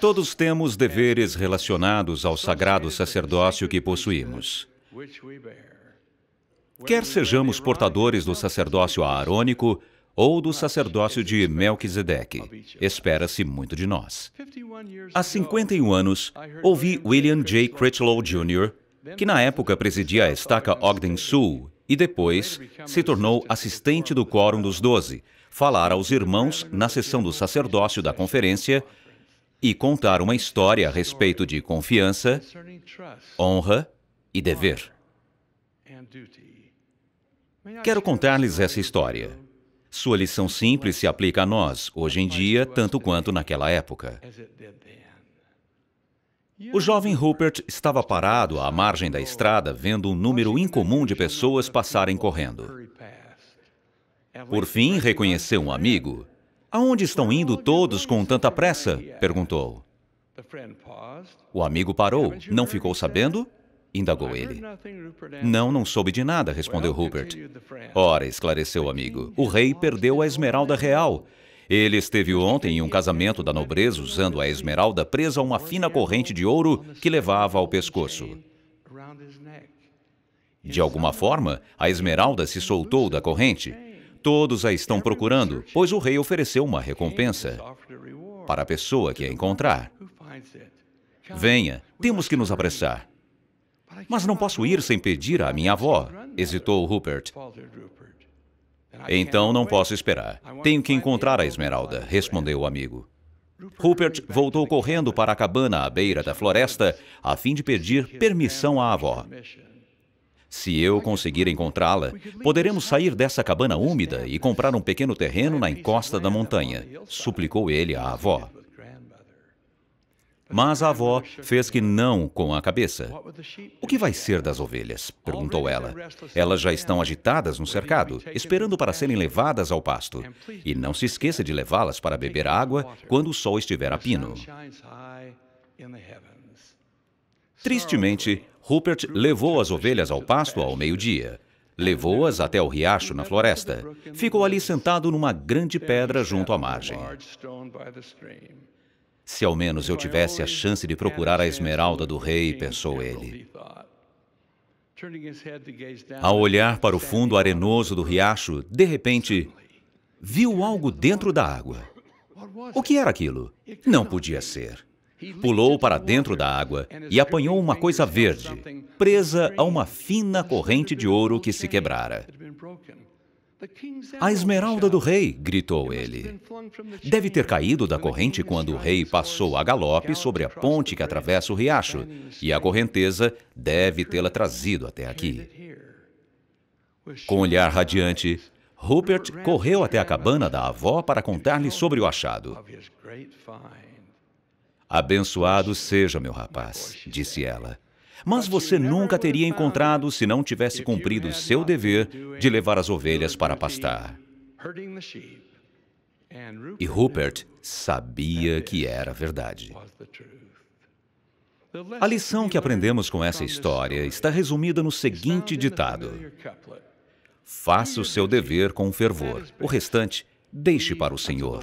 Todos temos deveres relacionados ao sagrado sacerdócio que possuímos. Quer sejamos portadores do sacerdócio aarônico ou do sacerdócio de Melquisedeque, espera-se muito de nós. Há 51 anos, ouvi William J. Critchlow Jr., que na época presidia a estaca Ogden Sul e depois se tornou assistente do Quórum dos Doze, falar aos irmãos na sessão do sacerdócio da conferência e contar uma história a respeito de confiança, honra e dever. Quero contar-lhes essa história. Sua lição simples se aplica a nós, hoje em dia, tanto quanto naquela época. O jovem Rupert estava parado à margem da estrada, vendo um número incomum de pessoas passarem correndo. Por fim, reconheceu um amigo Aonde estão indo todos com tanta pressa? perguntou. O amigo parou. Não ficou sabendo? indagou ele. Não, não soube de nada, respondeu Rupert. Ora, esclareceu o amigo, o rei perdeu a esmeralda real. Ele esteve ontem em um casamento da nobreza usando a esmeralda presa a uma fina corrente de ouro que levava ao pescoço. De alguma forma, a esmeralda se soltou da corrente Todos a estão procurando, pois o rei ofereceu uma recompensa para a pessoa que a encontrar. Venha, temos que nos apressar. Mas não posso ir sem pedir à minha avó, hesitou Rupert. Então não posso esperar. Tenho que encontrar a esmeralda, respondeu o amigo. Rupert voltou correndo para a cabana à beira da floresta a fim de pedir permissão à avó. Se eu conseguir encontrá-la, poderemos sair dessa cabana úmida e comprar um pequeno terreno na encosta da montanha, suplicou ele à avó. Mas a avó fez que não com a cabeça. O que vai ser das ovelhas? perguntou ela. Elas já estão agitadas no cercado, esperando para serem levadas ao pasto. E não se esqueça de levá-las para beber água quando o sol estiver a pino. Tristemente, Rupert levou as ovelhas ao pasto ao meio-dia. Levou-as até o riacho na floresta. Ficou ali sentado numa grande pedra junto à margem. Se ao menos eu tivesse a chance de procurar a esmeralda do rei, pensou ele. Ao olhar para o fundo arenoso do riacho, de repente, viu algo dentro da água. O que era aquilo? Não podia ser. Pulou para dentro da água e apanhou uma coisa verde, presa a uma fina corrente de ouro que se quebrara. A esmeralda do rei, gritou ele. Deve ter caído da corrente quando o rei passou a galope sobre a ponte que atravessa o riacho, e a correnteza deve tê-la trazido até aqui. Com um olhar radiante, Rupert correu até a cabana da avó para contar-lhe sobre o achado. Abençoado seja, meu rapaz, disse ela. Mas você nunca teria encontrado se não tivesse cumprido o seu dever de levar as ovelhas para pastar. E Rupert sabia que era verdade. A lição que aprendemos com essa história está resumida no seguinte ditado: Faça o seu dever com fervor, o restante deixe para o Senhor.